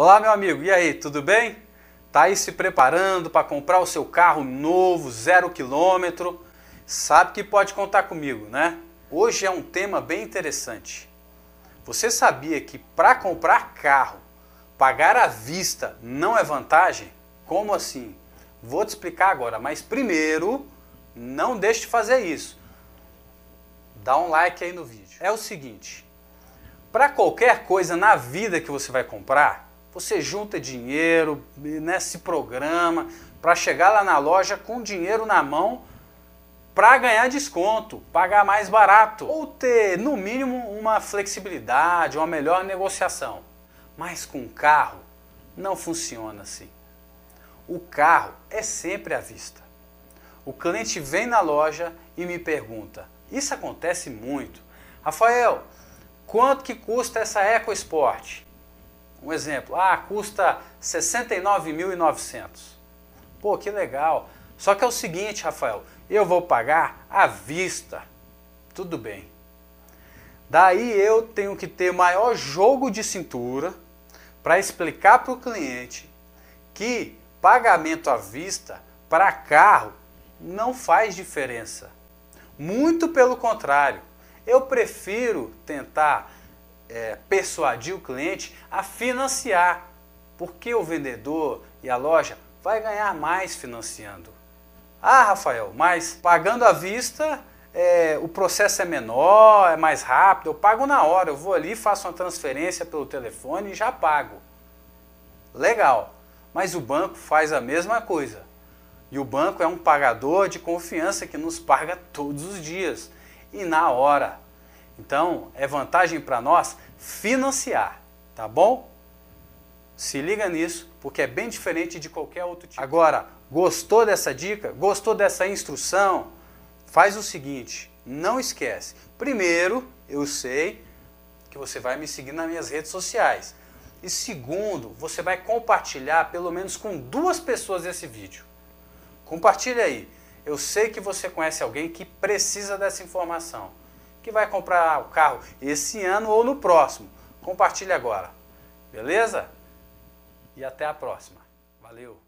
Olá, meu amigo, e aí, tudo bem? Tá aí se preparando para comprar o seu carro novo, zero quilômetro? Sabe que pode contar comigo, né? Hoje é um tema bem interessante. Você sabia que para comprar carro, pagar à vista não é vantagem? Como assim? Vou te explicar agora, mas primeiro, não deixe de fazer isso. Dá um like aí no vídeo. É o seguinte: para qualquer coisa na vida que você vai comprar, você junta dinheiro, nesse se programa para chegar lá na loja com dinheiro na mão para ganhar desconto, pagar mais barato ou ter no mínimo uma flexibilidade, uma melhor negociação. Mas com carro não funciona assim. O carro é sempre à vista. O cliente vem na loja e me pergunta: isso acontece muito. Rafael, quanto que custa essa EcoSport? Um exemplo, ah, custa 69.900. Pô, que legal. Só que é o seguinte, Rafael, eu vou pagar à vista. Tudo bem. Daí eu tenho que ter maior jogo de cintura para explicar para o cliente que pagamento à vista para carro não faz diferença. Muito pelo contrário, eu prefiro tentar é, persuadir o cliente a financiar, porque o vendedor e a loja vai ganhar mais financiando. Ah, Rafael, mas pagando à vista é, o processo é menor, é mais rápido, eu pago na hora, eu vou ali, faço uma transferência pelo telefone e já pago. Legal, mas o banco faz a mesma coisa. E o banco é um pagador de confiança que nos paga todos os dias e na hora. Então, é vantagem para nós financiar, tá bom? Se liga nisso, porque é bem diferente de qualquer outro tipo. Agora, gostou dessa dica? Gostou dessa instrução? Faz o seguinte, não esquece. Primeiro, eu sei que você vai me seguir nas minhas redes sociais. E segundo, você vai compartilhar pelo menos com duas pessoas esse vídeo. Compartilha aí. Eu sei que você conhece alguém que precisa dessa informação que vai comprar o carro esse ano ou no próximo. Compartilhe agora. Beleza? E até a próxima. Valeu!